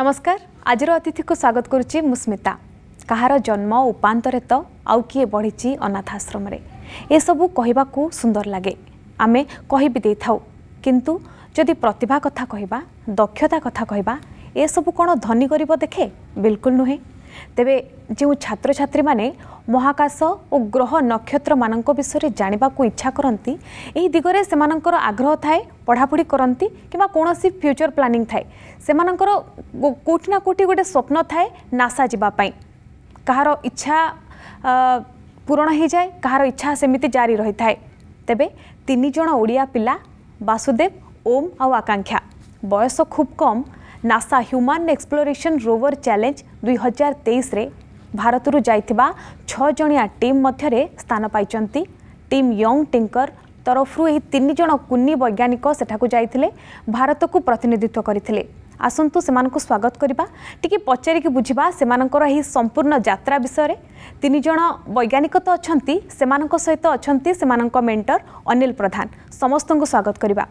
নমস্কার আজর অতিথিকে স্বাগত করছি মু স্মিতা কাহার জন্ম উপান্তরে তো আউ কিয়ে বড়িছি অনাথাশ্রমে এসবু কহবাকু সুন্দর লাগে আমি কহিবি দিয়ে থাও কিন্তু যদি প্রতিভা কথা কহবা দক্ষতা কথা কহবা এসবু কোণ ধনী গরিব দেখে বিলকুল নুহেঁ ତେବେ ଯେଉଁ ଛାତ୍ରଛାତ୍ରୀମାନେ ମହାକାଶ ଓ ଗ୍ରହ ନକ୍ଷତ୍ରମାନଙ୍କ ବିଷୟରେ ଜାଣିବାକୁ ଇଚ୍ଛା କରନ୍ତି ଏହି ଦିଗରେ ସେମାନଙ୍କର ଆଗ୍ରହ ଥାଏ ପଢ଼ାପଢ଼ି କରନ୍ତି କିମ୍ବା କୌଣସି ଫ୍ୟୁଚର୍ ପ୍ଲାନିଂ ଥାଏ ସେମାନଙ୍କର କେଉଁଠି ନା କେଉଁଠି ଗୋଟେ ସ୍ୱପ୍ନ ଥାଏ ନାସା ଯିବା ପାଇଁ କାହାର ଇଚ୍ଛା ପୂରଣ ହୋଇଯାଏ କାହାର ଇଚ୍ଛା ସେମିତି ଜାରି ରହିଥାଏ ତେବେ ତିନି ଜଣ ଓଡ଼ିଆ ପିଲା ବାସୁଦେବ ଓମ୍ ଆଉ ଆକାଂକ୍ଷା ବୟସ ଖୁବ୍ କମ୍ NASA human exploration rover challenge ଦୁଇହଜାର ତେଇଶରେ ଭାରତରୁ ଯାଇଥିବା ଛଅ ଜଣିଆ ଟିମ୍ ମଧ୍ୟରେ ସ୍ଥାନ ପାଇଛନ୍ତି ଟିମ୍ ୟଙ୍ଗ୍ ଟିଙ୍କର ତରଫରୁ ଏହି ତିନି ଜଣ କୁନି ବୈଜ୍ଞାନିକ ସେଠାକୁ ଯାଇଥିଲେ ଭାରତକୁ ପ୍ରତିନିଧିତ୍ୱ କରିଥିଲେ ଆସନ୍ତୁ ସେମାନଙ୍କୁ ସ୍ୱାଗତ କରିବା ଟିକେ ପଚାରିକି ବୁଝିବା ସେମାନଙ୍କର ଏହି ସମ୍ପୂର୍ଣ୍ଣ ଯାତ୍ରା ବିଷୟରେ ତିନି ଜଣ ବୈଜ୍ଞାନିକ ତ ଅଛନ୍ତି ସେମାନଙ୍କ ସହିତ ଅଛନ୍ତି ସେମାନଙ୍କ ମେଣ୍ଟର ଅନିଲ ପ୍ରଧାନ ସମସ୍ତଙ୍କୁ ସ୍ୱାଗତ କରିବା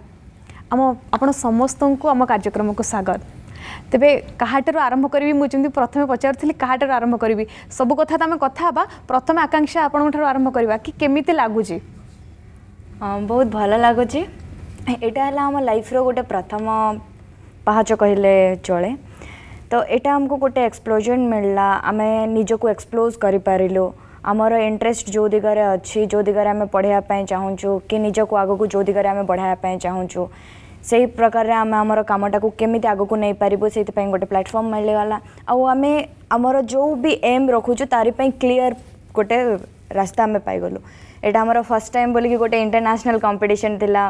ଆମ ଆପଣ ସମସ୍ତଙ୍କୁ ଆମ କାର୍ଯ୍ୟକ୍ରମକୁ ସ୍ୱାଗତ तेज क्या आरंभ करी मुझे प्रथम पचार आरंभ करी सब कथा तो आम कथा प्रथम आकांक्षा आपण आरंभ करवा कि केमी लगुच बहुत भल लगुच यहाँ आम लाइफ रोटे प्रथम पहाच कह चले तो यहाँ आमको गोटे एक्सप्लोजन मिलला आम निजक एक्सप्लोज कर पारू आमर इंटरेस्ट जो दिगरे अच्छी जो दिगरे आम पढ़ापाई चाहूँ कि निजक आगे जो दिगरे आम बढ़ायापाई चाहूँ से प्रकार आम आम कमटा को केमी आगक नहीं पारू से गोटे प्लाटफर्म मिलगला आम आमर जो भी एम रखुचु तारीपाई क्लीयर गोटे रास्ता आम पाइलु यहाँ आम फर्स्ट टाइम बोल कि गोटे इंटरनेशनल कंपटीशन थिला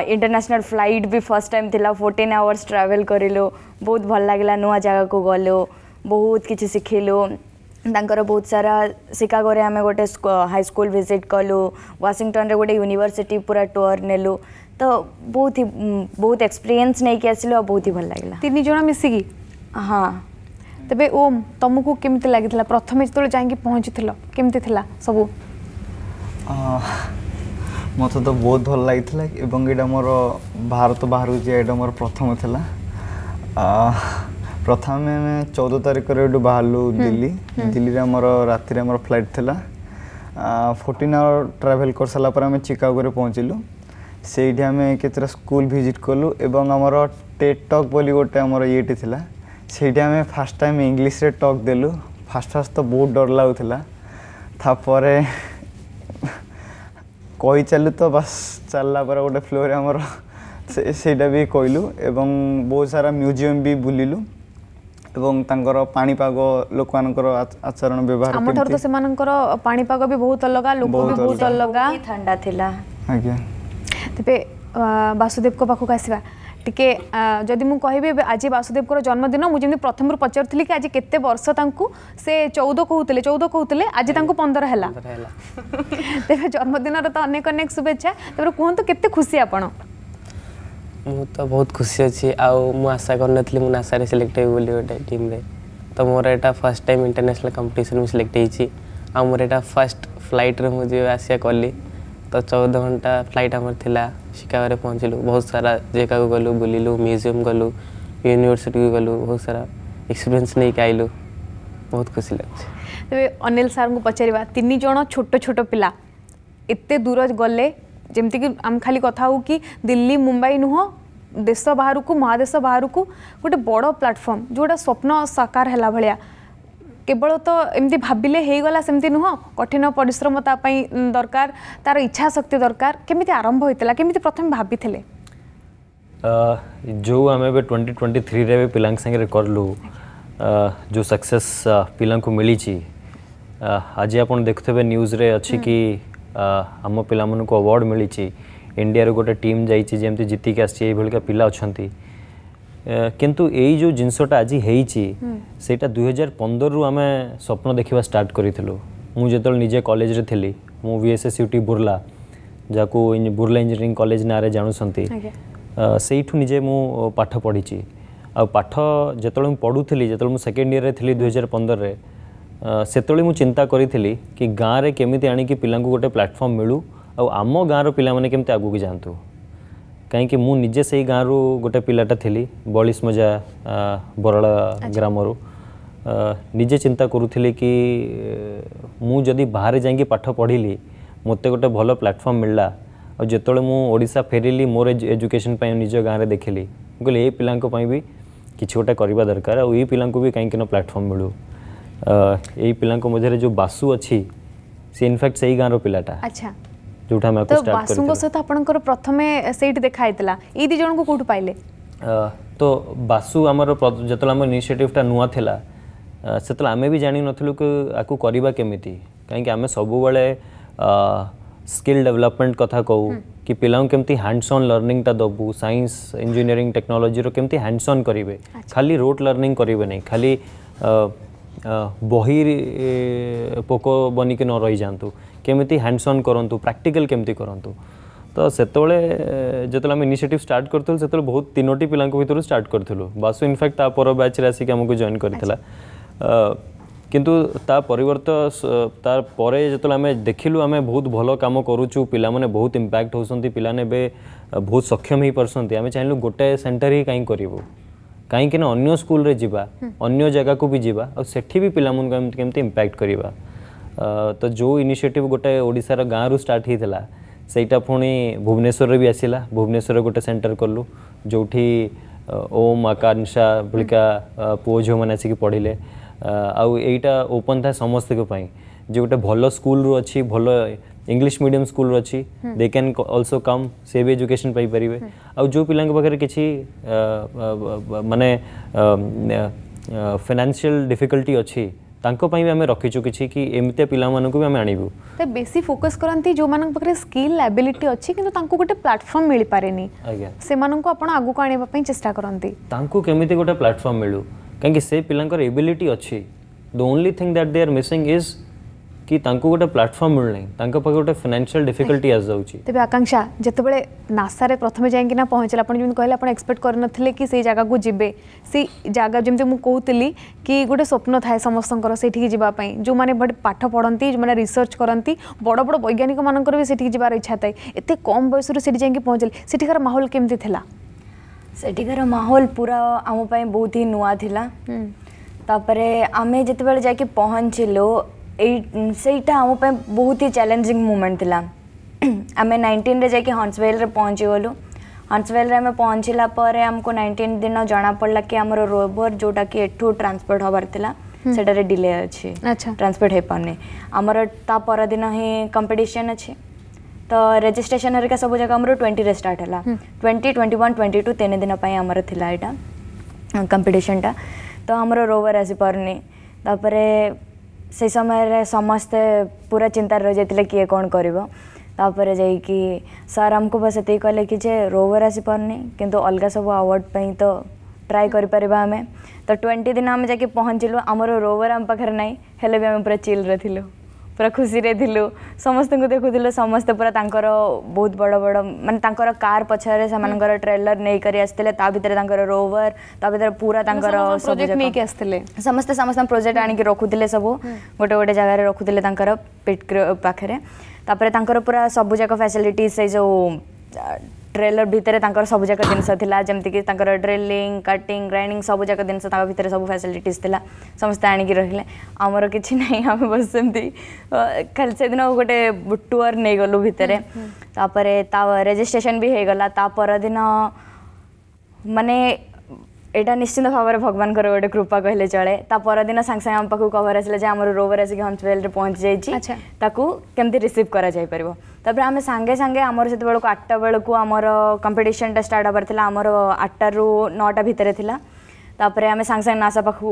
इंटरनेशनल फ्लाइट भी फर्स्ट टाइम थिला 14 आवर्स ट्रावेल करूँ बहुत भल लगला नुआ जगह को गलु बहुत किसी शिखिलु तर बहुत सारा शिकागो आम गोटे हाई भिजिट कलु वाशिंगटन रे गोटे यूनिवर्सीटी पूरा टूर नेलु ତ ବହୁତ ହି ବହୁତ ଏକ୍ସପିରିଏନ୍ସ ନେଇକି ଆସିଲୁ ଆଉ ବହୁତ ହି ଭଲ ଲାଗିଲା ତିନି ଜଣ ମିଶିକି ହଁ ତେବେ ଓମ୍ ତମକୁ କେମିତି ଲାଗିଥିଲା ପ୍ରଥମେ ଯେତେବେଳେ ଯାଇକି ପହଞ୍ଚିଥିଲ କେମିତି ଥିଲା ସବୁ ମୋତେ ତ ବହୁତ ଭଲ ଲାଗିଥିଲା ଏବଂ ଏଇଟା ମୋର ଭାରତ ବାହାରକୁ ଯିବା ଏଇଟା ମୋର ପ୍ରଥମ ଥିଲା ପ୍ରଥମେ ଆମେ ଚଉଦ ତାରିଖରେ ଏଠୁ ବାହାରିଲୁ ଦିଲ୍ଲୀ ଦିଲ୍ଲୀରେ ଆମର ରାତିରେ ଆମର ଫ୍ଲାଇଟ୍ ଥିଲା ଫୋର୍ଟିନ୍ ଆୱାର ଟ୍ରାଭେଲ୍ କରିସାରିଲା ପରେ ଆମେ ଚିକାଗୋରେ ପହଞ୍ଚିଲୁ ସେଇଠି ଆମେ କେତେଟା ସ୍କୁଲ ଭିଜିଟ୍ କଲୁ ଏବଂ ଆମର ଟେଟକ୍ ବୋଲି ଗୋଟେ ଆମର ଇଏଟି ଥିଲା ସେଇଠି ଆମେ ଫାର୍ଷ୍ଟ ଟାଇମ୍ ଇଂଲିଶରେ ଟକ୍ ଦେଲୁ ଫାର୍ଷ୍ଟ ଫାର୍ଷ୍ଟ ତ ବହୁତ ଡର ଲାଗୁଥିଲା ତାପରେ କହିଚାଲୁ ତ ବାସ୍ ଚାଲିଲା ପରେ ଗୋଟେ ଫ୍ଲୋରେ ଆମର ସେଇଟା ବି କହିଲୁ ଏବଂ ବହୁତ ସାରା ମ୍ୟୁଜିୟମ୍ ବି ବୁଲିଲୁ ଏବଂ ତାଙ୍କର ପାଣିପାଗ ଲୋକମାନଙ୍କର ଆଚରଣ ବ୍ୟବହାର ଆମଠାରୁ ତ ସେମାନଙ୍କର ପାଣିପାଗ ବି ବହୁତ ଅଲଗା ଲୋକ ବି ଥିଲା ଆଜ୍ଞା तेरे वासुदेव को पाखक आसवा टी जदि मु कह आज वासुदेव को जन्मदिन मुझे प्रथम पचार कि आज के बर्ष से चौदह कहते चौदह कहते आज पंदर है तेरे जन्मदिन तो अनेक अनेक शुभेच्छा तेरे कहतु केुशी आप तो बहुत खुशी अच्छी आशा करी नाशा सिलेक्ट हो टीम तो मोर एटा फर्स्ट टाइम इंटरनेशनल कंपटीशन में सिलेक्ट होती आ मोर फर्स्ट फ्लाइट रे मुझे आसिया कली तो चौदह घंटा फ्लाइट आमर थिला शिकागो पहुँचलु बहुत सारा जगह को गलु बुलू म्यूजियम गलु यूनिवर्सिटी को गलु बहुत सारा एक्सपीरियंस नहीं के आइलु बहुत खुशी लगे ତେବେ ଅନିଲ ସାର୍ଙ୍କୁ ପଚାରିବା ତିନି ଜଣ ଛୋଟ ଛୋଟ ପିଲା ଏତେ ଦୂର ଗଲେ ଯେମିତିକି ଆମେ ଖାଲି କଥା ହଉ କି ଦିଲ୍ଲୀ ମୁମ୍ବାଇ ନୁହଁ ଦେଶ ବାହାରକୁ ମହାଦେଶ ବାହାରକୁ ଗୋଟେ ବଡ଼ ପ୍ଲାଟଫର୍ମ ଯେଉଁଟା ସ୍ୱପ୍ନ ସାକାର ହେଲା ଭଳିଆ କେବଳ ତ ଏମିତି ଭାବିଲେ ହେଇଗଲା ସେମିତି ନୁହଁ କଠିନ ପରିଶ୍ରମ ତା ପାଇଁ ଦରକାର ତାର ଇଚ୍ଛା ଶକ୍ତି ଦରକାର କେମିତି ଆରମ୍ଭ ହୋଇଥିଲା କେମିତି ପ୍ରଥମେ ଭାବିଥିଲେ ଯେଉଁ ଆମେ ଏବେ ଟ୍ୱେଣ୍ଟି ଟ୍ୱେଣ୍ଟି ଥ୍ରୀରେ ଏବେ ପିଲାଙ୍କ ସାଙ୍ଗରେ କଲୁ ଯେଉଁ ସକ୍ସେସ୍ ପିଲାଙ୍କୁ ମିଳିଛି ଆଜି ଆପଣ ଦେଖୁଥିବେ ନ୍ୟୁଜ୍ରେ ଅଛି କି ଆମ ପିଲାମାନଙ୍କୁ ଆୱାର୍ଡ଼ ମିଳିଛି ଇଣ୍ଡିଆରୁ ଗୋଟେ ଟିମ୍ ଯାଇଛି ଯେମିତି ଜିତିକି ଆସିଛି ଏଇଭଳିକା ପିଲା ଅଛନ୍ତି କିନ୍ତୁ ଏଇ ଯେଉଁ ଜିନିଷଟା ଆଜି ହେଇଛି ସେଇଟା ଦୁଇହଜାର ପନ୍ଦରରୁ ଆମେ ସ୍ୱପ୍ନ ଦେଖିବା ଷ୍ଟାର୍ଟ କରିଥିଲୁ ମୁଁ ଯେତେବେଳେ ନିଜେ କଲେଜରେ ଥିଲି ମୁଁ ଭିଏସ୍ଏସ୍ ୟୁଟି ବୁର୍ଲା ଯାହାକୁ ବୁର୍ଲା ଇଞ୍ଜିନିୟରିଂ କଲେଜ ନାଁରେ ଜାଣୁଛନ୍ତି ସେଇଠୁ ନିଜେ ମୁଁ ପାଠ ପଢ଼ିଛି ଆଉ ପାଠ ଯେତେବେଳେ ମୁଁ ପଢ଼ୁଥିଲି ଯେତେବେଳେ ମୁଁ ସେକେଣ୍ଡ ଇୟର୍ରେ ଥିଲି ଦୁଇହଜାର ପନ୍ଦରରେ ସେତେବେଳେ ମୁଁ ଚିନ୍ତା କରିଥିଲି କି ଗାଁରେ କେମିତି ଆଣିକି ପିଲାଙ୍କୁ ଗୋଟେ ପ୍ଲାଟଫର୍ମ ମିଳୁ ଆଉ ଆମ ଗାଁର ପିଲାମାନେ କେମିତି ଆଗକୁ ଯାଆନ୍ତୁ कहीं मुझे से ही गाँव रू गोटे पिलाटा थी बलिश मजा बरल अच्छा। ग्राम रु निजे चिंता करूली कि मुझे बाहर जाठ पढ़िली मत गोटे भल प्लाटफर्म मिलला और जो ओडा फेरिली मोर एजुकेशन निज गाँव में देखे कह ये पिला भी कि गोटे करवा दरकार आई पिला कहीं प्लाटफर्म मिलू यही पिला जो बासु अच्छी सी इनफैक्ट से ही गाँव रिलाटा अच्छा जोटा मैं स्टार्ट करथु तो बासुंगो सहित आपनकर प्रथमे सेट देखाय दिला ई दि जणको कोठ पाइले तो बासु हमर जतला हमर इनिशिएटिव टा नुवा थेला सेतला आमे भी जानि नथलु कि आकू करबा केमिति काहे कि आमे सब बळे स्किल डेवलपमेंट कथा कहू कि पिला केमती हैंडस ऑन लर्निंग दबू साइंस इंजीनियरिंग टेक्नोलॉजी रो केमती हैंडस ऑन करेंगे खाली रोट लर्निंग करेंगे नहीं खाली ବହି ପୋକ ବନିକି ନ ରହିଯାଆନ୍ତୁ କେମିତି ହ୍ୟାଣ୍ଡସ୍ ଅନ୍ କରନ୍ତୁ ପ୍ରାକ୍ଟିକାଲ୍ କେମିତି କରନ୍ତୁ ତ ସେତେବେଳେ ଯେତେବେଳେ ଆମେ ଇନିସିଏଟିଭ୍ ଷ୍ଟାର୍ଟ କରିଥିଲୁ ସେତେବେଳେ ବହୁତ ତିନୋଟି ପିଲାଙ୍କ ଭିତରୁ ଷ୍ଟାର୍ଟ କରିଥିଲୁ ବାସୁ ଇନଫ୍ୟାକ୍ଟ ତା ପର ବ୍ୟାଚ୍ରେ ଆସିକି ଆମକୁ ଜଏନ୍ କରିଥିଲା କିନ୍ତୁ ତା ପରିବର୍ତ୍ତ ତା ପରେ ଯେତେବେଳେ ଆମେ ଦେଖିଲୁ ଆମେ ବହୁତ ଭଲ କାମ କରୁଛୁ ପିଲାମାନେ ବହୁତ ଇମ୍ପାକ୍ଟ ହେଉଛନ୍ତି ପିଲାମାନେ ଏବେ ବହୁତ ସକ୍ଷମ ହେଇପାରୁଛନ୍ତି ଆମେ ଚାହିଁଲୁ ଗୋଟେ ସେଣ୍ଟର ହିଁ କାହିଁ କରିବୁ କାହିଁକିନା ଅନ୍ୟ ସ୍କୁଲରେ ଯିବା ଅନ୍ୟ ଜାଗାକୁ ବି ଯିବା ଆଉ ସେଠି ବି ପିଲାମାନଙ୍କୁ ଏମିତି କେମିତି ଇମ୍ପାକ୍ଟ କରିବା ତ ଯେଉଁ ଇନିସିଏଟିଭ୍ ଗୋଟେ ଓଡ଼ିଶାର ଗାଁରୁ ଷ୍ଟାର୍ଟ ହେଇଥିଲା ସେଇଟା ପୁଣି ଭୁବନେଶ୍ୱରରେ ବି ଆସିଲା ଭୁବନେଶ୍ୱରରେ ଗୋଟେ ସେଣ୍ଟର କଲୁ ଯେଉଁଠି ଓମ୍ ଆକାଂକ୍ଷା ଭଳିକା ପୁଅ ଝିଅମାନେ ଆସିକି ପଢ଼ିଲେ ଆଉ ଏଇଟା ଓପନ୍ ଥାଏ ସମସ୍ତଙ୍କ ପାଇଁ ଯେ ଗୋଟେ ଭଲ ସ୍କୁଲରୁ ଅଛି ଭଲ इंग्लीश मीडियम स्कूल अच्छी दे कैन अल्सो कम से भी एजुकेशन पाइपर आो पाखे कि मानने फिनान्सील डिफिकल्टी अच्छी तांको भी रखीचु कि पानी बेस फोकस करते जो मेरे स्किल एबिलिटी अच्छी गोटे प्लाटफर्म मिल पारे से आगे आने चेस्टा करती कमी गोटे प्लाटफर्म मिलू कहीं पिला एबिलिटी अच्छी the only thing that they are missing is କି ତାଙ୍କୁ ଗୋଟେ ପ୍ଲାଟଫର୍ମ ମିଳୁନାହିଁ ତାଙ୍କ ପାଖେ ଗୋଟେ ଫିନାନ୍ସିଆଲ ଡିଫିକଲ୍ଟି ଆସିଯାଉଛି ତେବେ ଆକାଂକ୍ଷା ଯେତେବେଳେ ନାସାରେ ପ୍ରଥମେ ଯାଇକିନା ପହଞ୍ଚିଲା ଆପଣ ଯେମିତି କହିଲେ ଆପଣ ଏକ୍ସପେକ୍ଟ କରିନଥିଲେ କି ସେଇ ଜାଗାକୁ ଯିବେ ସେଇ ଜାଗା ଯେମିତି ମୁଁ କହୁଥିଲି କି ଗୋଟେ ସ୍ୱପ୍ନ ଥାଏ ସମସ୍ତଙ୍କର ସେଠିକି ଯିବା ପାଇଁ ଯେଉଁମାନେ ପାଠ ପଢ଼ନ୍ତି ଯେଉଁମାନେ ରିସର୍ଚ୍ଚ କରନ୍ତି ବଡ଼ ବଡ଼ ବୈଜ୍ଞାନିକମାନଙ୍କର ବି ସେଠିକି ଯିବାର ଇଚ୍ଛା ଥାଏ ଏତେ କମ୍ ବୟସରୁ ସେଠି ଯାଇକି ପହଞ୍ଚିଲେ ସେଠିକାର ମାହୋଲ କେମିତି ଥିଲା ସେଠିକାର ମାହୋଲ ପୁରା ଆମ ପାଇଁ ବହୁତ ହିଁ ନୂଆ ଥିଲା ତାପରେ ଆମେ ଯେତେବେଳେ ଯାଇକି ପହଞ୍ଚିଲୁ सहीटा आम बहुत ही चैलेंजिंग मुमेंट था आम नाइंटीन जा हंसवेल पहुँचीगलु हंसवेल आम पहुँचला आमको नाइंटीन दिन जना पड़ा कि आम रोभर जोटा कि एठू ट्रांसपोर्ट हबार सेटारे डिले अच्छे अच्छा ट्रांसपोर्ट हो पारे आमर ता पर दिन ही कंपिटन अच्छे तो रेजिट्रेसन हरिका सब जगह ट्वेंटी स्टार्ट है twenty twenty one twenty two तीन दिन आमर थी यहाँ कंपिटनटा तो आमर रोवर आसी पारे तापर সেই সময় সমস্তে পুরা চিন্তার রয়েছে কিয়ে কণ করব ତାପରେ ଯାଇକି ସାର୍ ଆମକୁ ବାସ୍ ଏତିକି କହିଲେ କି ଯେ ରୋଭର ଆସିପାରୁନି କିନ୍ତୁ ଅଲଗା ସବୁ ଆୱାର୍ଡ଼ ପାଇଁ ତ ଟ୍ରାଏ କରିପାରିବା ଆମେ ତ ଟ୍ୱେଣ୍ଟି ଦିନ ଆମେ ଯାଇକି ପହଞ୍ଚିଲୁ ଆମର ରୋଭର ଆମ ପାଖରେ ନାହିଁ ହେଲେ ବି ଆମେ ପୁରା ଚିଲ୍ରେ ଥିଲୁ पूरा खुशी रे दिलु समस्त को देखु दिलु समस्त पूरा तांकर बहुत बडो बडो माने तांकर कार पछरे समानकर ट्रेलर नै करि आस्तेले ता भीतर तांकर रोवर ता भीतर पूरा तांकर प्रोजेक्ट नै के आस्तेले समस्त समस्त प्रोजेक्ट आनी के रखु दिले सब गोटे गोटे जगह रे रखु दिले तांकर पेट पाखरे तापर तांकर पूरा सब जगह फैसिलिटीज से जो ଟ୍ରେଲର ଭିତରେ ତାଙ୍କର ସବୁଯାକ ଜିନିଷ ଥିଲା ଯେମିତିକି ତାଙ୍କର ଡ୍ରିଲିଂ କଟିଂ ଗ୍ରାଇଣ୍ଡିଂ ସବୁଯାକ ଜିନିଷ ତାଙ୍କ ଭିତରେ ସବୁ ଫ୍ୟାସିଲିଟିସ୍ ଥିଲା ସମସ୍ତେ ଆଣିକି ରହିଲେ ଆମର କିଛି ନାହିଁ ଆମେ ବସ୍ ସେମିତି ଖାଲି ସେଦିନ ଗୋଟେ ଟୁଅର୍ ନେଇଗଲୁ ଭିତରେ ତାପରେ ତା ରେଜିଷ୍ଟ୍ରେସନ୍ ବି ହେଇଗଲା ତା ପରଦିନ ମାନେ ଏଇଟା ନିଶ୍ଚିନ୍ତ ଭାବରେ ଭଗବାନଙ୍କର ଗୋଟେ କୃପା କହିଲେ ଚଳେ ତା ପରଦିନ ସାଙ୍ଗେ ସାଙ୍ଗେ ଆମ ପାଖକୁ ଖବର ଆସିଲା ଯେ ଆମର ରୋଭର ଆସିକି ହସ୍ପିଟାଲରେ ପହଞ୍ଚି ଯାଇଛି ତାକୁ କେମିତି ରିସିଭ୍ କରାଯାଇପାରିବ ତାପରେ ଆମେ ସାଙ୍ଗେ ସାଙ୍ଗେ ଆମର ସେତେବେଳକୁ ଆଠଟା ବେଳକୁ ଆମର କମ୍ପିଟିସନଟା ଷ୍ଟାର୍ଟ ହେବାର ଥିଲା ଆମର ଆଠଟାରୁ ନଅଟା ଭିତରେ ଥିଲା ତାପରେ ଆମେ ସାଙ୍ଗେ ସାଙ୍ଗେ ନାସା ପାଖକୁ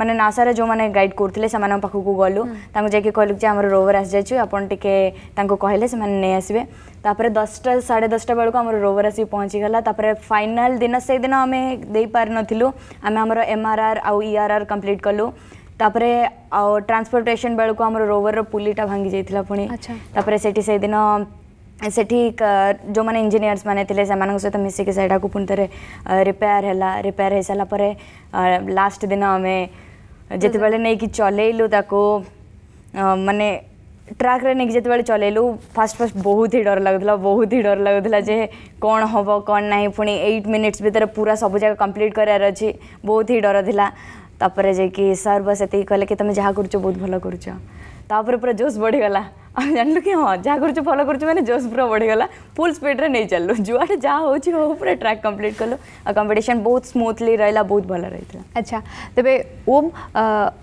ମାନେ ନାସାରେ ଯେଉଁମାନେ ଗାଇଡ଼ କରୁଥିଲେ ସେମାନଙ୍କ ପାଖକୁ ଗଲୁ ତାଙ୍କୁ ଯାଇକି କହିଲୁ ଯେ ଆମର ରୋଭର ଆସିଯାଇଛି ଆପଣ ଟିକେ ତାଙ୍କୁ କହିଲେ ସେମାନେ ନେଇ ଆସିବେ ତାପରେ ଦଶଟା ସାଢ଼େ ଦଶଟା ବେଳକୁ ଆମର ରୋଭର ଆସିକି ପହଞ୍ଚିଗଲା ତାପରେ ଫାଇନାଲ୍ ଦିନ ସେଇଦିନ ଆମେ ଦେଇପାରିନଥିଲୁ ଆମେ ଆମର ଏମ୍ଆର୍ଆର୍ ଆଉ ଇଆର୍ଆର୍ କମ୍ପ୍ଲିଟ୍ କଲୁ ତାପରେ ଆଉ ଟ୍ରାନ୍ସପୋର୍ଟେସନ୍ ବେଳକୁ ଆମର ରୋଭରର ପୁଲିଟା ଭାଙ୍ଗି ଯାଇଥିଲା ପୁଣି ତାପରେ ସେଠି ସେଇଦିନ से जो मैंने इंजीनियर्स मैंने से सहित मिसिका को पुणर रिपेयर है रिपेयर हो सारापर लास्ट दिन आम जिते बी चलू मानने ट्राक रे नहीं जिते बड़े फास्ट फास्ट बहुत ही डर लगुला बहुत ही डर लगुला जे कौन हम कौन ना पुणी एट मिनिट्स भितर पूरा सब जगह कम्प्लीट कर बहुत ही डर था तपर जा सर बस ये कहले कि तुम जहाँ करुच बहुत भल कर पूरा जोश बढ़ीगला আমি জানিলু কি হ্যাঁ যা করছু ফলো করছু মানে জোশ পুরা বড়িগলা ফুল স্পিড্রে নেই চালু যুয়াড়ে যা হচ্ছে হো পুরা ট্র্যাক কমপ্লিট কলু আর কম্পিটিশন বহুত স্মুথলি রহিলা বহুত ভালো রহিলা আচ্ছা তবে ওম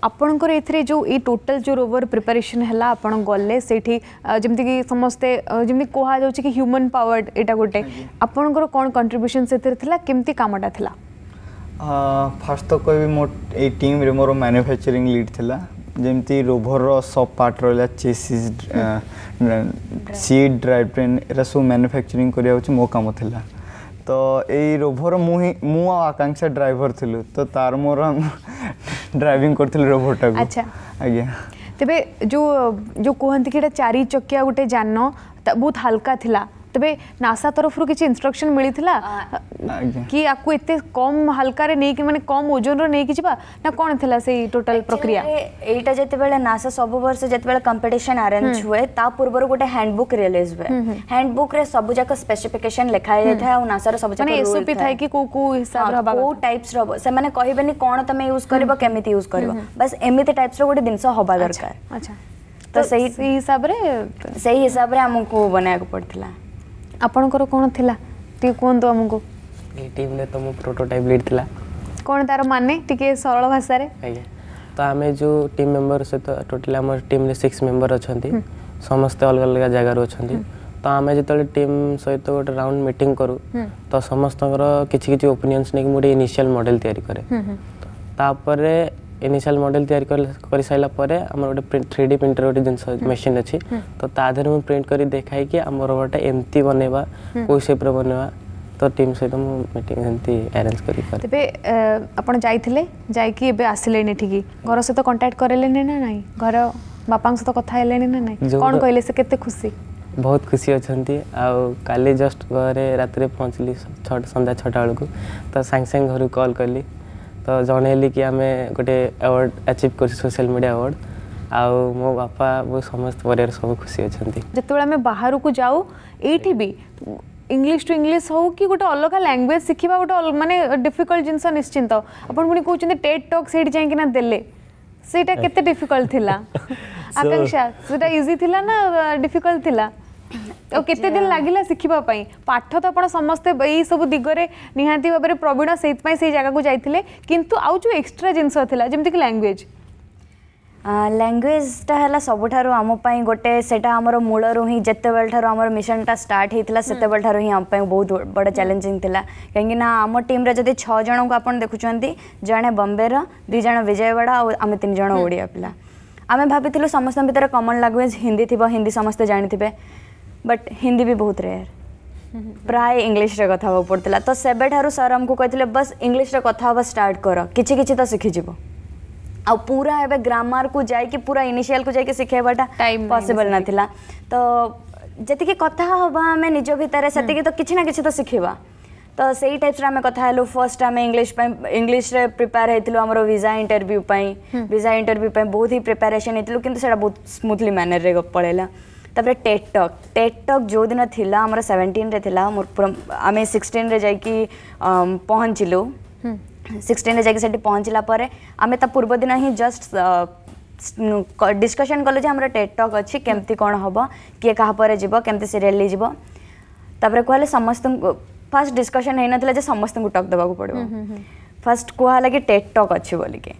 আপনার এতে যে এই টোটাল যে রোভর প্রিপারেশন হল আপনার গলে সেইটি যেমি কি সমস্তে যেমি কুহযাচ্ছে কি হ্যুমান পাওয়ার এটা গোটে আপনার কোণ কন্ট্রিব্যুশন সেতরে লা কেমতি কামটা লা ফার্স্ট তো কবি মো এই টিম্রে মোর ম্যানুফ্যাকচারিং লিড লা ଯେମିତି ରୋଭରର ସବ୍ ପାର୍ଟ ରହିଲା ଚେସିସ୍ ସିଟ୍ ଡ୍ରାଇଭ୍ ଟ୍ରେନ୍ ଏରା ସବୁ ମ୍ୟାନୁଫ୍ୟାକ୍ଚରିଂ କରିବା ହେଉଛି ମୋ କାମ ଥିଲା ତ ଏଇ ରୋଭର ମୁଁ ହିଁ ମୁଁ ଆଉ ଆକାଂକ୍ଷା ଡ୍ରାଇଭର ଥିଲୁ ତ ତାର ମୋର ଡ୍ରାଇଭିଂ କରିଥିଲୁ ରୋଭରଟାକୁ ଆଜ୍ଞା ତେବେ ଯେଉଁ ଯେଉଁ କୁହନ୍ତି କି ଏଇଟା ଚାରି ଚକିଆ ଗୋଟେ ଯାନ ବହୁତ ହାଲକା ଥିଲା ᱛᱮবে ᱱᱟᱥᱟ ᱛᱟᱨᱯᱷᱨᱩ ᱠᱤᱪᱷᱤ ᱤᱱᱥᱴᱨᱟᱠᱥᱚᱱ ᱢᱤᱞᱤᱛᱞᱟ ᱠᱤ ᱟᱠᱩ ᱤᱛᱮ ᱠᱚᱢ ᱦᱟᱞᱠᱟᱨᱮ ᱱᱮ ᱠᱤ ᱢᱟᱱᱮ ᱠᱚᱢ ᱚᱡᱚᱱ ᱨᱮ ᱱᱮ ᱠᱤ ᱡᱤᱵᱟ ᱱᱟ ᱠᱚᱱ ᱛᱷᱞᱟ ᱥᱮ ᱴᱚᱴᱟᱞ ᱯᱨᱚᱠᱨᱤᱭᱟ ᱮᱭᱴᱟ ᱡᱮᱛᱮ ᱵᱮᱞᱮ ᱱᱟᱥᱟ ᱥᱚᱵᱚᱵᱚᱨᱥᱮ ᱡᱮᱛᱮ ᱵᱮᱞᱮ ᱠᱚᱢᱯᱮᱴᱤᱥᱚᱱ ᱟᱨᱟᱱᱡ ᱦᱩᱭᱮ ᱛᱟ ᱯᱩᱨᱵᱚᱨᱚ ᱜᱚᱴᱟ ᱦᱮᱱᱰᱵᱩᱠ ᱨᱮ ᱨᱤᱞᱤᱡ ᱵᱮ ᱦᱮᱱᱰᱵᱩᱠ ᱨᱮ ᱥᱚᱵᱚ ᱡᱟᱠᱟ ᱥᱯᱮᱥ ଆପଣଙ୍କର କ'ଣ ଥିଲା ଟିକେ କୁହନ୍ତୁ ଆମକୁ ଏଇଟି ବୋଲେ ତ ମୋ ପ୍ରୋଟୋଟାଇପ୍ ଲିଡ୍ ଥିଲା କ'ଣ ତାର ମାନେ ଟିକେ ସରଳ ଭାଷାରେ ଆଜ୍ଞା ତ ଆମେ ଯେଉଁ ଟିମ୍ ମେମ୍ବର ସହିତ ଟୋଟାଲି ଆମ ଟିମ୍ରେ ସିକ୍ସ ମେମ୍ବର ଅଛନ୍ତି ସମସ୍ତେ ଅଲଗା ଅଲଗା ଜାଗାରୁ ଅଛନ୍ତି ତ ଆମେ ଯେତେବେଳେ ଟିମ୍ ସହିତ ଗୋଟେ ରାଉଣ୍ଡ ମିଟିଂ କରୁ ତ ସମସ୍ତଙ୍କର କିଛି କିଛି ଓପିନିଅନ୍ସ ନେଇକି ମୁଁ ଗୋଟେ ଇନିସିଆଲ ମଡେଲ ତିଆରି କରେ ତାପରେ इनिशियल मॉडल तैयार कर सारापर आम गोटे थ्री डी प्रिंटर गोटे जिन मेसीन अच्छी तो देर मुझे प्रिंट कर देखा कि आम गोटे एमती बनवा कौ सेप बनवा तो टीम सहित मीटिंग अरेंज कर घर से तो कांटेक्ट करले ने कथा हेले ना नाही कहले से केते खुशी बहुत खुशी अच्छा आ काले जस्ट घरे रात पहुंचली छ छ संध्या तो संग संग घर कॉल करली ତ ଜଣେ ହେଲି କି ଆମେ ଗୋଟେ ଆୱାର୍ଡ଼ ଆଚିଭ୍ କରିଛୁ ସୋସିଆଲ୍ ମିଡ଼ିଆ ଆୱାର୍ଡ଼ ଆଉ ମୋ ବାପା ବୋଉ ସମସ୍ତେ ପରିବାର ସବୁ ଖୁସି ଅଛନ୍ତି ଯେତେବେଳେ ଆମେ ବାହାରକୁ ଯାଉ ଏଇଠି ବି ইংলিশ টু ইংলিশ হো কি গোটে অলগা ল্যাঙ্গুয়েজ শিখিবা গোটে মানে ডিফিকল্ট জিনিস নিশ্চিন্ত আপন পুনি কোচন টেট টক সেইটি যাইকি না দেলে সেটা কেতে ডিফিকল্ট থিলা আকাঙ্ক্ষা সেটা ইজি থিলা না ডিফিকল্ট থিলা ଆଉ କେତେ ଦିନ ଲାଗିଲା ଶିଖିବା ପାଇଁ ପାଠ ତ ଆପଣ ସମସ୍ତେ ଏଇସବୁ ଦିଗରେ ନିହାତି ଭାବରେ ପ୍ରବୀଣ ସେଇଥିପାଇଁ ସେଇ ଜାଗାକୁ ଯାଇଥିଲେ କିନ୍ତୁ ଆଉ ଯେଉଁ ଏକ୍ସଟ୍ରା ଜିନିଷ ଥିଲା ଯେମିତିକି ଲାଙ୍ଗୁଏଜ ଲ୍ୟାଙ୍ଗୁଏଜଟା ହେଲା ସବୁଠାରୁ ଆମ ପାଇଁ ଗୋଟେ ସେଇଟା ଆମର ମୂଳରୁ ହିଁ ଯେତେବେଳେ ଠାରୁ ଆମର ମିଶନଟା ଷ୍ଟାର୍ଟ ହେଇଥିଲା ସେତେବେଳେ ଠାରୁ ହିଁ ଆମ ପାଇଁ ବହୁତ ବଡ଼ ଚ୍ୟାଲେଞ୍ଜିଂ ଥିଲା କାହିଁକି ନା ଆମ ଟିମ୍ରେ ଯଦି ଛଅ ଜଣଙ୍କୁ ଆପଣ ଦେଖୁଛନ୍ତି ଜଣେ ବମ୍ବେର ଦୁଇ ଜଣ ବିଜୟୱାଡ଼ା ଆଉ ଆମେ ତିନି ଜଣ ଓଡ଼ିଆ ପିଲା ଆମେ ଭାବିଥିଲୁ ସମସ୍ତଙ୍କ ଭିତରେ କମନ୍ ଲାଙ୍ଗୁଏଜ୍ ହିନ୍ଦୀ ଥିବ ହିନ୍ଦୀ ସମସ୍ତେ ଜାଣିଥିବେ बट हिंदी भी बहुत रेयर प्राय इंग्लीश रे कथा हो पड़ता तो सेबे सर आमको कहते बस इंग्लीश्रे रे स्टार्ट कर किसी किसी तो सीखीज आ पूरा एवं ग्रामर को जैक पूरा इनिशियल को जैसे शिखेबाटा टाइम पसिबल ना था तो जी कथा हवा आम निज भितर से तो किसी ना कि तो शिखा तो सही टाइप्स आम कथु फर्स्ट आम इंग्लीश इंग्लीश रे प्रिपेयर होती आम विजा इंटरव्यू पर विजा इंटरव्यू पर बहुत ही प्रिपेरेसन होता कि बहुत स्मूथली मैनर में पलैला तापर टेटक टेटक जो दिन थी आम सेवेन्टीन रे आम सिक्सटिन जा पहुँचल सिक्सटिन जा पहुँचला आम पूर्व दिन ही जस्ट डिस्कशन कल जो टेटक अच्छी केमती कौन हम किए क्या जब कमी सीरीयल जब तापर कह समस्त फास्ट डिस्कशन होन समस्त टक देवाक पड़ो फास्ट कहला कि टेटक अच्छे बोलिके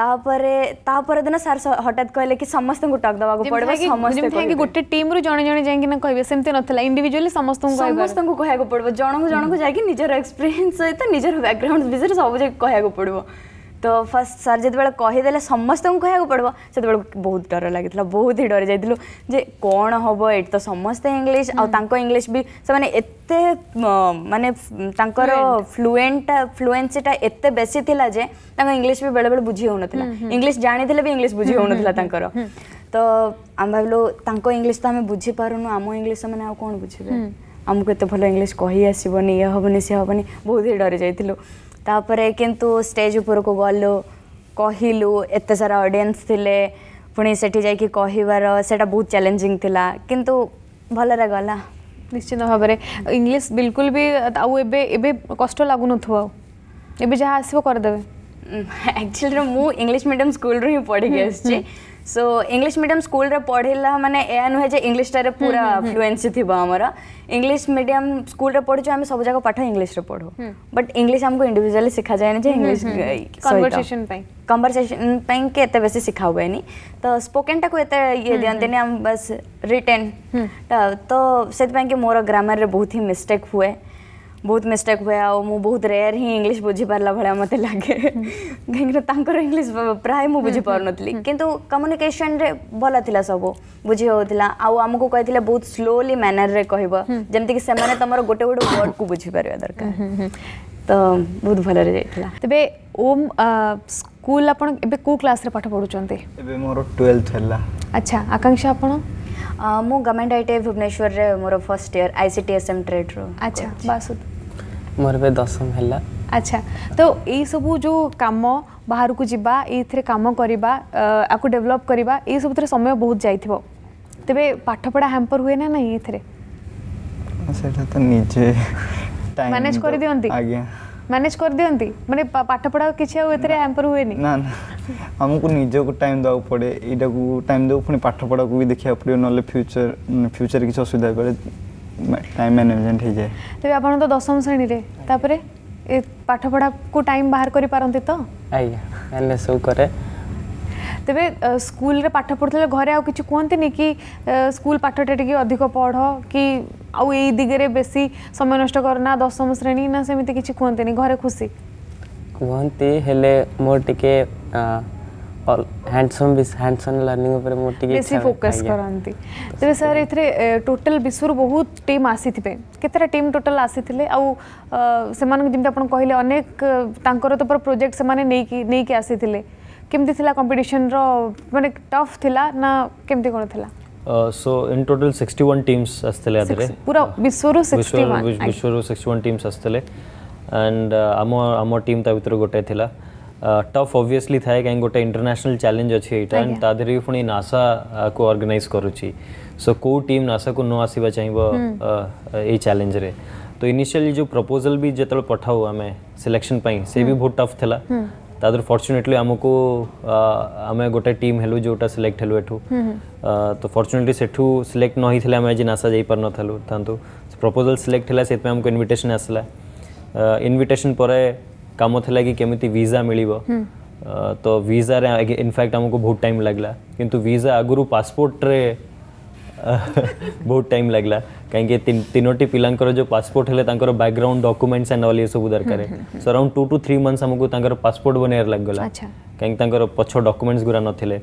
ତାପରେ ତାପର ଦିନ ସାର୍ ହଠାତ୍ କହିଲେ କି ସମସ୍ତଙ୍କୁ ଟକ୍ ଦେବାକୁ ପଡ଼ିବ ସମସ୍ତେ ଗୋଟେ ଟିମ୍ରୁ ଜଣେ ଜଣେ ଯାଇକିନା କହିବେ ସେମିତି ନଥିଲା ଇଣ୍ଡିଭିଜୁଆଲି ସମସ୍ତଙ୍କୁ ସମସ୍ତଙ୍କୁ କହିବାକୁ ପଡ଼ିବ ଜଣଙ୍କୁ ଜଣଙ୍କୁ ଯାଇକି ନିଜର ଏକ୍ସପିରିଏନ୍ସ ସହିତ ନିଜର ବ୍ୟାକ୍ଗ୍ରାଉଣ୍ଡ ବିଷୟରେ ସବୁ ଯାଇକି କହିବାକୁ ପଡ଼ିବ ତ ଫାର୍ଷ୍ଟ ସାର୍ ଯେତେବେଳେ କହିଦେଲେ ସମସ୍ତଙ୍କୁ କହିବାକୁ ପଡ଼ିବ ସେତେବେଳେ ବହୁତ ଡର ଲାଗିଥିଲା ବହୁତ ହିଁ ଡରି ଯାଇଥିଲୁ ଯେ କ'ଣ ହେବ ଏଇଠି ତ ସମସ୍ତେ ଇଂଲିଶ ଆଉ ତାଙ୍କ ଇଂଲିଶ ବି ସେମାନେ ଏତେ ମାନେ ତାଙ୍କର ଫ୍ଲୁଏଣ୍ଟଟା ଫ୍ଲୁଏନ୍ସିଟା ଏତେ ବେଶୀ ଥିଲା ଯେ ତାଙ୍କ ଇଂଲିଶ ବି ବେଳେବେଳେ ବୁଝି ହେଉନଥିଲା ଇଂଲିଶ ଜାଣିଥିଲେ ବି ଇଂଲିଶ ବୁଝି ହେଉନଥିଲା ତାଙ୍କର ତ ଆମେ ଭାବିଲୁ ତାଙ୍କ ଇଂଲିଶ ତ ଆମେ ବୁଝିପାରୁନୁ ଆମ ଇଂଲିଶ ସେମାନେ ଆଉ କ'ଣ ବୁଝିବେ ଆମକୁ ଏତେ ଭଲ ଇଂଲିଶ କହି ଆସିବନି ଇଏ ହେବନି ସିଏ ହେବନି ବହୁତ ହିଁ ଡରି ଯାଇଥିଲୁ ତାପରେ କିନ୍ତୁ ଷ୍ଟେଜ୍ ଉପରକୁ ଗଲୁ କହିଲୁ ଏତେ ସାରା ଅଡ଼ିଏନ୍ସ ଥିଲେ ପୁଣି ସେଠି ଯାଇକି କହିବାର ସେଇଟା ବହୁତ ଚ୍ୟାଲେଞ୍ଜିଂ ଥିଲା କିନ୍ତୁ ଭଲରେ ଗଲା ନିଶ୍ଚିତ ଭାବରେ ଇଂଲିଶ ବିଲକୁଲ ବି ଆଉ ଏବେ ଏବେ କଷ୍ଟ ଲାଗୁନଥିବ ଆଉ ଏବେ ଯାହା ଆସିବ କରିଦେବେ ଆକ୍ଚୁଆଲିରେ ମୁଁ ଇଂଲିଶ ମିଡ଼ିୟମ୍ ସ୍କୁଲରୁ ହିଁ ପଢ଼ିକି ଆସିଛି सो इंग्लीश मीडियम स्कूल रे पढ़िला माने एया नुहे जे इंग्लीश टारे पूरा फ्लुएंसी थिबो हमर इंग्लीश मीडियम स्कूल रे पढ़िछु हमें सब जगह पाठ इंग्लीश रे पढ़ो बट इंग्लीश हमको इंडिविजुअली सिखा जाय ने जे इंग्लीश कन्वर्सेशन पई कन्वर्सेशन पई के एते बेसी सिखा हुए नी तो स्पोकन टाको एते ये दियंते ने हम बस रिटेन तो सेत पई के मोर ग्रामर रे बहुत ही मिस्टेक हुए ବହୁତ ମିଷ୍ଟେକ୍ ହୁଏ ଆଉ ମୁଁ ବହୁତ ରେୟାର ହିଁ ଇଂଲିଶ ବୁଝିପାରିଲା ଭଳିଆ ମୋତେ ଲାଗେ କାହିଁକିନା ତାଙ୍କର ଇଂଲିଶ ପ୍ରାୟ ମୁଁ ବୁଝିପାରୁନଥିଲି କିନ୍ତୁ କମ୍ୟୁନିକେସନରେ ଭଲ ଥିଲା ସବୁ ବୁଝି ହେଉଥିଲା ଆଉ ଆମକୁ କହିଥିଲେ ବହୁତ ସ୍ଲୋଲି ମ୍ୟାନରରେ କହିବ ଯେମିତିକି ସେମାନେ ତମର ଗୋଟେ ଗୋଟେ ୱାର୍ଡ଼କୁ ବୁଝିପାରିବା ଦରକାର ତ ବହୁତ ଭଲରେ ଯାଇଥିଲା ତେବେ ଓମ୍ ସ୍କୁଲ ଆପଣ ଏବେ କେଉଁ କ୍ଲାସରେ ପାଠ ପଢ଼ୁଛନ୍ତି ଏବେ ମୋର ଟୁଏଲ୍ଥ ହେଲା ଆଚ୍ছা ଆକାଂକ୍ଷା ଆପଣ ମୁଁ ଗଭର୍ଣ୍ଣମେଣ୍ଟ ଆଇ ଟି ଆଇ ଭୁବନେଶ୍ୱରରେ ମୋର first year I C T S M ଟ୍ରେଡ଼୍ରୁ ଆଚ୍ଛା ବାସ୍ ମୋର ଏବେ ଦଶମ ହେଲା ଆଚ୍ଛା ତ ଏଇସବୁ ଯେଉଁ କାମ ବାହାରକୁ ଯିବା ଏଇଥିରେ କାମ କରିବା ଆକୁ ଡେଭଲପ୍ କରିବା ଏଇସବୁଥିରେ ସମୟ ବହୁତ ଯାଇଥିବ ତେବେ ପାଠପଢ଼ା ହ୍ୟାମ୍ପର ହୁଏ ନା ନାହିଁ ଏଇଥିରେ ସେଇଟା ତ ନିଜେ ମ୍ୟାନେଜ୍ କରିଦିଅନ୍ତି ଆଜ୍ଞା ମ୍ୟାନେଜ୍ କରିଦିଅନ୍ତି ମାନେ ପାଠପଢ଼ା କିଛି ଆଉ ଏଥିରେ ହ୍ୟାମ୍ପର ହୁଏନି ନା ନା ଆମକୁ ନିଜକୁ ଟାଇମ୍ ଦେବାକୁ ପଡ଼େ ଏଇଟାକୁ ଟାଇମ୍ ଦେବୁ ପୁଣି ପାଠପଢ଼ାକୁ ବି ଦେଖିବାକୁ ପଡ଼ିବ ନହେଲେ ଫ୍ୟୁଚର୍ ଫ୍ୟୁଚର୍ରେ କିଛି ଅସୁବିଧା ହେଇପାରେ टाइम मैनेजमेंट हो जाए तेरे आपण तो 10ম শ্রেণী রে তারপরে এ পাঠ পড়া কো টাইম বাহার করি পারন্তি তো আইয়া ম্যানেজ সব করে তেবে স্কুল রে পাঠ পড়ুলে ঘরে আর কিছু কোনতি নি কি স্কুল পাঠটা টিকে অধিক পড় কি আউ এই দিগরে বেশি সময় নষ্ট কর না 10ম শ্রেণী না সেমিতে কিছু কোনতি নি ঘরে খুশি কোনতি হেলে মোর টিকে ହ୍ୟାଣ୍ଡସମ୍ ହ୍ୟାଣ୍ଡସମ୍ ଲର୍ଣ୍ଣିଂ ଉପରେ ମୁଁ ଟିକେ ବେଶୀ ଫୋକସ୍ କରନ୍ତି ତେବେ ସାର୍ ଏଥିରେ ଟୋଟାଲ୍ ବିଶ୍ୱରୁ ବହୁତ ଟିମ୍ ଆସିଥିବେ କେତେଟା ଟିମ୍ ଟୋଟାଲ୍ ଆସିଥିଲେ ଆଉ ସେମାନଙ୍କୁ ଯେମିତି ଆପଣ କହିଲେ ଅନେକ ତାଙ୍କର ତ ପୁରା ପ୍ରୋଜେକ୍ଟ ସେମାନେ ନେଇକି ନେଇକି ଆସିଥିଲେ କେମିତି ଥିଲା କମ୍ପିଟିସନ୍ର ମାନେ ଟଫ୍ ଥିଲା ନା କେମିତି କ'ଣ ଥିଲା सो इन टोटल 61 टीम्स आसले आदरे पूरा विश्वरु 61 विश्वरु 61 टीम्स आसले एंड आम आम टीम ता भितर गोटे थिला टफ ओब्विययसली थाए कहीं गोटे इंटरनेशनल चैलेंज अच्छे तेरे भी ता देहरी पुणी नासा को ऑर्गेनाइज करुच्ची सो को टीम नासा को न आसवा चाहिए चैलेंज रे तो इनिशियली जो प्रपोजल भी जो पठाऊ आम सिलेक्शन से भी हम्म। बहुत टफ था हम्म। तादर फॉर्च्यूनेटली आमको आम गोटे टीम हेलु जो सिलेक्ट हेलु एठू हम्म, तो फर्चुनेटली सेठु सिलेक्ट नही थिले आम आज नासा जाई पर नथलु प्रपोजल सिलेक्ट है सेत आसला इनविटेशन परे କାମ ଥିଲା କି କେମିତି ଭିଜା ମିଳିବ ତ ଭିଜାରେ ଇନଫ୍ୟାକ୍ଟ ଆମକୁ ବହୁତ ଟାଇମ୍ ଲାଗିଲା କିନ୍ତୁ ଭିଜା ଆଗରୁ ପାସପୋର୍ଟରେ ବହୁତ ଟାଇମ୍ ଲାଗିଲା କାହିଁକି ତିନୋଟି ପିଲାଙ୍କର ଯେଉଁ ପାସପୋର୍ଟ ହେଲେ ତାଙ୍କର ବ୍ୟାକ୍ଗ୍ରାଉଣ୍ଡ ଡକୁମେଣ୍ଟସ୍ ଆଣ୍ଡ ଅଲ୍ ଏସବୁ ଦରକାର so around two two three months ଆମକୁ ତାଙ୍କର ପାସପୋର୍ଟ ବନେଇବାର ଲାଗିଗଲା କାହିଁକି ତାଙ୍କର ପଛ ଡକୁମେଣ୍ଟସ୍ ଗୁଡ଼ା ନଥିଲେ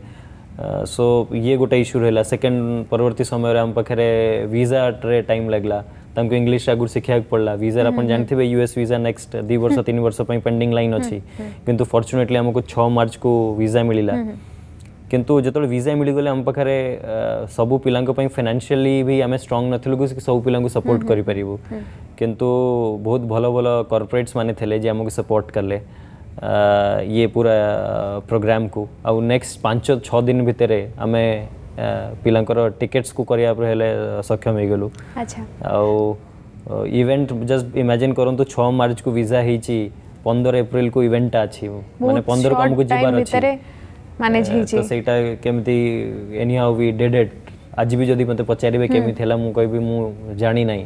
ସୋ ଇଏ ଗୋଟେ ଇସ୍ୟୁ ରହିଲା ସେକେଣ୍ଡ ପରବର୍ତ୍ତୀ ସମୟରେ ଆମ ପାଖରେ ଭିଜାରେ ଟାଇମ୍ ଲାଗିଲା तुमको इंग्लीश आगुरी शिखा पड़ा भिजार आप जानते हैं यूएस विजा नेक्स्ट दी वर्ष तीन वर्ष पेंडिंग लाइन अच्छी कितु फर्चुनेटली आमको छः मार्च को भिजा मिलला किंतु जो विजा मिलगले आम पाखे सब पिला फाइनासीआली भी आम स्ट्रंग नु सब पिला सपोर्ट करूँ किंतु बहुत भल भल कर्पोरेट्स मैंने जे आमको सपोर्ट कले ये पूरा प्रोग्राम को आउ नेक्स्ट पांच छः दिन भितर आम ପିଲାଙ୍କର ଟିକେଟ୍ସକୁ କରିବାକୁ ହେଲେ ସକ୍ଷମ ହେଇଗଲୁ ଆଉ ଇଭେଣ୍ଟ ଜଷ୍ଟ ଇମାଜିନ୍ କରନ୍ତୁ ଛଅ ମାର୍ଚ୍ଚକୁ ଭିଜା ହେଇଛି ପନ୍ଦର ଏପ୍ରିଲକୁ ଇଭେଣ୍ଟଟା ଅଛି ମାନେ ପନ୍ଦରକୁ ଆମକୁ ଯିବାର ଅଛି ତ ସେଇଟା କେମିତି ଏନି ହାଉ ବି ଡେଡେଡ୍ ଆଜି ବି ଯଦି ମୋତେ ପଚାରିବେ କେମିତି ହେଲା ମୁଁ କହିବି ମୁଁ ଜାଣିନାହିଁ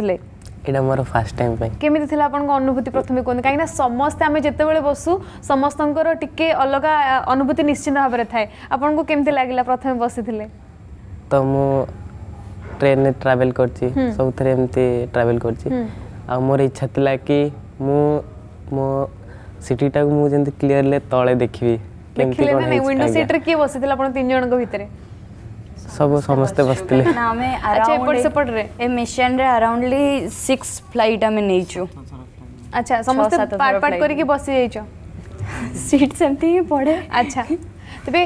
କରିଥିଲେ ଏଇଟା ମୋର ଫାର୍ଷ୍ଟ ଟାଇମ୍ ପାଇଁ କେମିତି ଥିଲା ଆପଣଙ୍କ ଅନୁଭୂତି ପ୍ରଥମେ କୁହନ୍ତୁ କାହିଁକିନା ସମସ୍ତେ ଆମେ ଯେତେବେଳେ ବସୁ ସମସ୍ତଙ୍କର ଟିକେ ଅଲଗା ଅନୁଭୂତି ନିଶ୍ଚିନ୍ତ ଭାବରେ ଥାଏ ଆପଣଙ୍କୁ କେମିତି ଲାଗିଲା ପ୍ରଥମେ ବସିଥିଲେ ତ ମୁଁ ଟ୍ରେନ୍ରେ ଟ୍ରାଭେଲ୍ କରିଛି ସବୁଥିରେ ଏମିତି ଟ୍ରାଭେଲ୍ କରିଛି ଆଉ ମୋର ଇଚ୍ଛା ଥିଲା କି ମୁଁ ମୋ ସିଟିଟାକୁ ମୁଁ ଯେମିତି କ୍ଲିଅର୍ଲି ତଳେ ଦେଖିବି ୱିଣ୍ଡୋ ସିଟ୍ରେ କିଏ ବସିଥିଲା ଆପଣ ତିନି ଜଣଙ୍କ ଭିତରେ सब समस्ते बसते आमे अच्छा एपट सेपट रे ए मिशन रे अराउंडली 6 फ्लाइट आमे नेइछु अच्छा समस्ते पार्ट पार्ट करके बसि जाइछो सीट सेमती ही पड़े अच्छा ତେବେ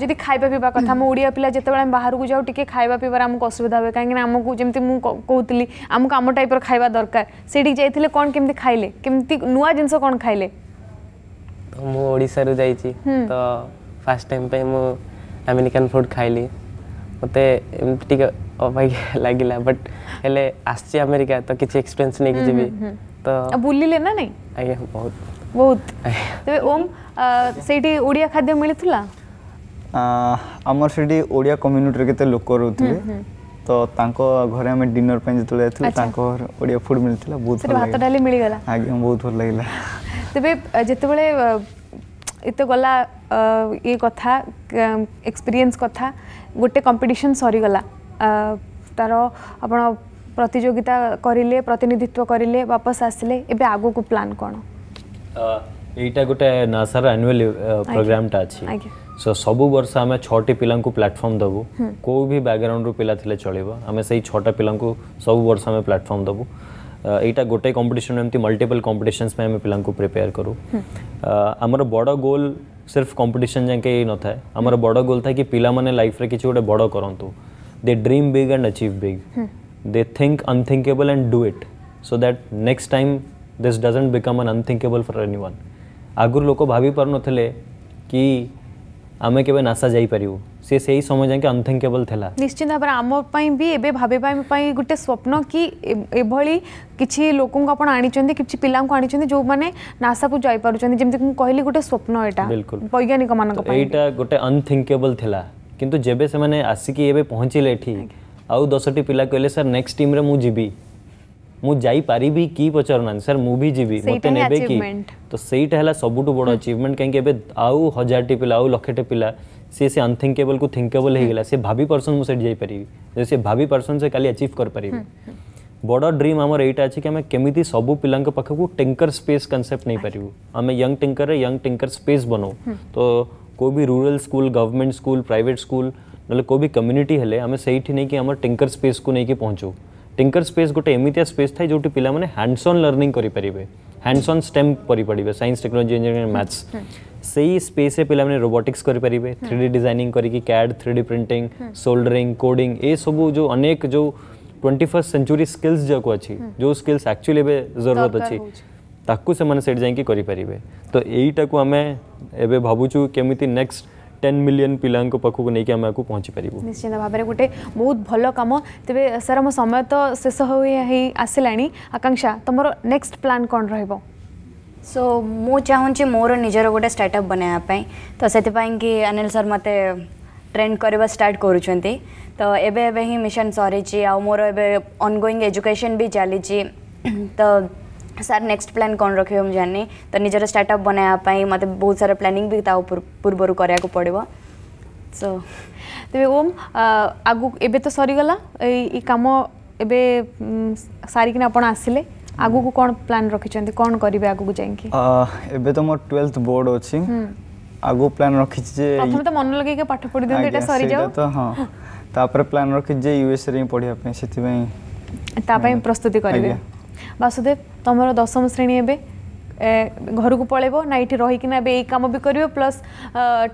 ଯଦି ଖାଇବା ପିଇବା କଥା ଆମ ଓଡ଼ିଆ ପିଲା ଯେତେବେଳେ ଆମେ ବାହାରକୁ ଯାଉ ଟିକେ ଖାଇବା ପିଇବାରେ ଆମକୁ ଅସୁବିଧା ହୁଏ କାହିଁକିନା ଆମକୁ ଯେମିତି ମୁଁ କହୁଥିଲି ଆମକୁ ଆମ ଟାଇପ୍ର ଖାଇବା ଦରକାର ସେଇଠିକି ଯାଇଥିଲେ କ'ଣ କେମିତି ଖାଇଲେ କେମିତି ନୂଆ ଜିନିଷ କ'ଣ ଖାଇଲେ ମୁଁ ଓଡ଼ିଶାରୁ ଯାଇଛି ତ ଫାର୍ଷ୍ଟ ଟାଇମ୍ ପାଇଁ ମୁଁ ଆମେରିକାନ୍ ଫୁଡ଼୍ ଖାଇଲି ମୋତେ ଏମିତି ଟିକେ ଅବାଗିଆ ଲାଗିଲା ବଟ୍ ହେଲେ ଆସିଛି ଆମେରିକା ତ କିଛି ଏକ୍ସପିରିଏନ୍ସ ନେଇକି ଯିବି ତ ବୁଲିଲେ ନା ନାଇଁ ଆଜ୍ଞା ବହୁତ ବହୁତ ତେବେ ଓମ୍ ସେଇଠି ଓଡ଼ିଆ ଖାଦ୍ୟ ମିଳିଥିଲା ଆମର ସେଠି ଓଡ଼ିଆ କମ୍ୟୁନିଟିରେ କେତେ ଲୋକ ରହୁଥିଲେ ତ ତାଙ୍କ ଘରେ ଆମେ ଡିନର ପାଇଁ ଯେତେବେଳେ ଯାଇଥିଲୁ ତାଙ୍କ ଘରେ ଓଡ଼ିଆ ଫୁଡ୍ ମିଳିଥିଲା ବହୁତ ଭାତ ଡାଲି ମିଳିଗଲା ଆଜ୍ଞା ବହୁତ ଭଲ ଲାଗିଲା ତେବେ ଯେତେବେଳେ ଏତେ ଗଲା ଇଏ କଥା ଏକ୍ସପିରିଏନ୍ସ କଥା गोटे कंपिटन सरीगला तार आप प्रतिजोगिता करें प्रतिनिधित्व करें वापस आसिले एवं आग को प्लां कौन यहाँ गोटे नासार आनुआल प्रोग्राम सो सब वर्ष आम छोटी प्लाटफर्म दबू को भी बैकग्राउंड रू पिला थिले चलो आम से छटा पिला सब वर्ष आम प्लाटफर्म दबू यहाँ गोटे कंपिटन एमती मल्टीपल कंपिटन आम पिला प्रिपेयर करूँ आमर बड़ गोल सिर्फ कम्पिटिसन जाके ही था आमर बड़ गोल था कि पाने लाइफ रे किसी गोटे बड़ करूँ they dream big and achieve big they think unthinkable and do it so that next time this doesn't become an unthinkable for anyone आगुरी लोक भाभी पार नुले कि ଆମେ କେବେ ନାସା ଯାଇପାରିବୁ ସେ ସେଇ ସମୟ ଯାଇକି ଅନ୍ଥେଙ୍କେବଲ୍ ଥିଲା ନିଶ୍ଚିତ ଭାବରେ ଆମ ପାଇଁ ବି ଏବେ ଭାବିବା ପାଇଁ ଗୋଟେ ସ୍ୱପ୍ନ କି ଏଭଳି କିଛି ଲୋକଙ୍କୁ ଆପଣ ଆଣିଛନ୍ତି କିଛି ପିଲାଙ୍କୁ ଆଣିଛନ୍ତି ଯେଉଁମାନେ ନାସାକୁ ଯାଇପାରୁଛନ୍ତି ଯେମିତି ମୁଁ କହିଲି ଗୋଟେ ସ୍ୱପ୍ନ ଏଇଟା ବୈଜ୍ଞାନିକମାନଙ୍କ ପାଇଁ ଏଇଟା ଗୋଟେ ଅନ୍ଥେଙ୍କେବଲ୍ ଥିଲା କିନ୍ତୁ ଯେବେ ସେମାନେ ଆସିକି ଏବେ ପହଞ୍ଚିଲେ ଏଠି ଆଉ ଦଶଟି ପିଲା କହିଲେ ସାର୍ ନେକ୍ସଟ ଟିମ୍ରେ ମୁଁ ଯିବି मुझारि कि पचारना सर मुझे जी मतलब कि तो सही सबुठ बड़ अचिवमेंट कहीं आउ हजार पिला आउ लक्षे पिला सी से अनथिंकेबल को थिंकेबल हो गला सी भाभी पर्सन मुझे जापरि जो सी भाभी पर्सन से कहीं अचिव कर पारे बड़ ड्रीम आम एटा अच्छे कि आम कमी सब पिलाख को स्पेस कनसेप्ट नहीं पार्बू आम young tinker young tinker space बनाऊ तो कोई भी rural school government school private school ना कोई भी कम्युनिटी हेले आम से नहीं कि आम टिंकर स्पेस को लेकिन पहुँचू टिंकर स्पेस गोटे एमितिया स्पेस थाए जोटी पिलाने हैंडसन लर्निंग करेंगे हैंडसन स्टेम करेंगे सैंस टेक्नोलोजी इंजीनियरिंग मैथ्स से ही स्पेस पे रोबोटिक्स करेंगे थ्री डी डिजाइनिंग करके CAD three D printing soldering coding ये सब जो अनेक जो ट्वेंटी फर्स्ट सेंचुरी स्किल्स जक अच्छी जो स्किल्स एक्चुअली जरूरत अच्छी ताकू से जाकि तो यहीटा को आम ए भावुँ केमी नेक्स्ट टेन मिलियन पिलांक को नहीं आम आगे पहुँची पारू निश्चित भाव में गोटे बहुत भल कम तेज सर मो समय तो शेष हो आसला आकांक्षा तुम नेक्स्ट प्लां कौन रो सो मु चाहूँगी मोर निजर गोटे स्टार्टअप बनवाई तो से कि अनिल सर मत ट्रेंड करवा स्टार्ट कर तो एबे एबे ही मिशन सरी मोर एबे ऑनगोइंग एजुकेशन भी चली तो ସାର୍ ନେକ୍ସଟ ପ୍ଲାନ୍ କ'ଣ ରଖିବେ ମୁଁ ଜାଣିନି ତ ନିଜର ଷ୍ଟାର୍ଟଅପ୍ ବନାଇବା ପାଇଁ ମୋତେ ବହୁତ ସାରା ପ୍ଲାନିଂ ବି ତା ପୂର୍ବରୁ କରିବାକୁ ପଡ଼ିବ ସୋ ତେବେ ଓମ୍ ଆଗକୁ ଏବେ ତ ସରିଗଲା ଏଇ ଏଇ କାମ ଏବେ ସାରିକିନା ଆପଣ ଆସିଲେ ଆଗକୁ କ'ଣ ପ୍ଲାନ୍ ରଖିଛନ୍ତି କ'ଣ କରିବେ ଆଗକୁ ଯାଇକି ଏବେ ତ ମୋର ଟୁଏଲ୍ଥ ବୋର୍ଡ଼ ଅଛି ଆଗକୁ ପ୍ଲାନ୍ ରଖିଛି ଯେ ପ୍ରଥମେ ତ ମନ ଲଗେଇକି ପାଠ ପଢ଼ି ଦିଅନ୍ତୁ ଏଇଟା ସରିଯାଉ ତ ହଁ ତାପରେ ପ୍ଲାନ୍ ରଖିଛି ଯେ ୟୁଏସ୍ରେ ହିଁ ପଢ଼ିବା ପାଇଁ ସେଥିପାଇଁ ତା ପାଇଁ ପ୍ରସ୍ତୁତି କରିବେ ବାସୁଦେବ ତୁମର ଦଶମ ଶ୍ରେଣୀ ଏବେ ଘରକୁ ପଳେଇବ ନା ଏଇଠି ରହିକିନା ଏବେ ଏଇ କାମ ବି କରିବ ପ୍ଲସ୍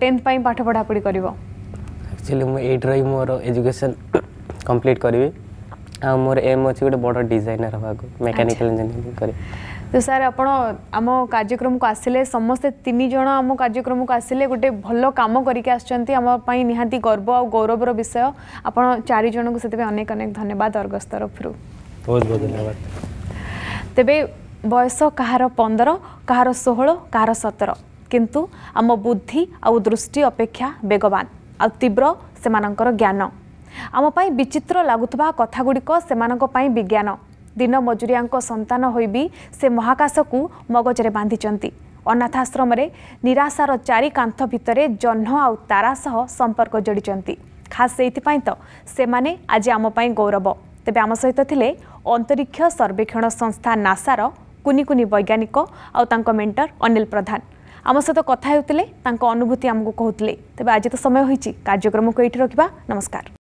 ଟେନ୍ଥ ପାଇଁ ପାଠ ପଢ଼ାପଢ଼ି କରିବ ଆକ୍ଚୁଆଲି ମୁଁ ଏଇଠି ରହି ମୋର ଏଜୁକେସନ୍ କମ୍ପ୍ଲିଟ୍ କରିବି ଆଉ ମୋର ଏମ୍ ଅଛି ଗୋଟେ ବଡ଼ ଡିଜାଇନର୍ ହେବାକୁ ମେକାନିକାଲ୍ ଇଞ୍ଜିନିୟରିଂ କରି ତ ସାର୍ ଆପଣ ଆମ କାର୍ଯ୍ୟକ୍ରମକୁ ଆସିଲେ ସମସ୍ତେ ତିନି ଜଣ ଆମ କାର୍ଯ୍ୟକ୍ରମକୁ ଆସିଲେ ଗୋଟେ ଭଲ କାମ କରିକି ଆସିଛନ୍ତି ଆମ ପାଇଁ ନିହାତି ଗର୍ବ ଆଉ ଗୌରବର ବିଷୟ ଆପଣ ଚାରି ଜଣଙ୍କୁ ସେଥିପାଇଁ ଅନେକ ଅନେକ ଧନ୍ୟବାଦ ଅର୍ଗସ୍ ତରଫରୁ ବହୁତ ବହୁତ ଧନ୍ୟବାଦ ତେବେ ବୟସ କାହାର ପନ୍ଦର କାହାର ଷୋହଳ କାହାର ସତର କିନ୍ତୁ ଆମ ବୁଦ୍ଧି ଆଉ ଦୃଷ୍ଟି ଅପେକ୍ଷା ବେଗବାନ ଆଉ ତୀବ୍ର ସେମାନଙ୍କର ଜ୍ଞାନ ଆମ ପାଇଁ ବିଚିତ୍ର ଲାଗୁଥିବା କଥାଗୁଡ଼ିକ ସେମାନଙ୍କ ପାଇଁ ବିଜ୍ଞାନ ଦିନ ମଜୁରିଆଙ୍କ ସନ୍ତାନ ହୋଇ ବି ସେ ମହାକାଶକୁ ମଗଜରେ ବାନ୍ଧିଛନ୍ତି ଅନାଥାଶ୍ରମରେ ନିରାଶାର ଚାରି କାନ୍ଥ ଭିତରେ ଜହ୍ନ ଆଉ ତାରା ସହ ସମ୍ପର୍କ ଯୋଡ଼ିଛନ୍ତି ଖାସ୍ ସେଇଥିପାଇଁ ତ ସେମାନେ ଆଜି ଆମ ପାଇଁ ଗୌରବ तेबसहितले अन्तरिक सर्वेक्षण संस्था नासार कुनि कुनै वैज्ञानिक आउँ मेन्टर अनिल प्रधान आमसह कथाहुले त अनुभूति आमेले तपाईँ आज त समय हुन्छ कर्जक्रमको एटि नमस्कार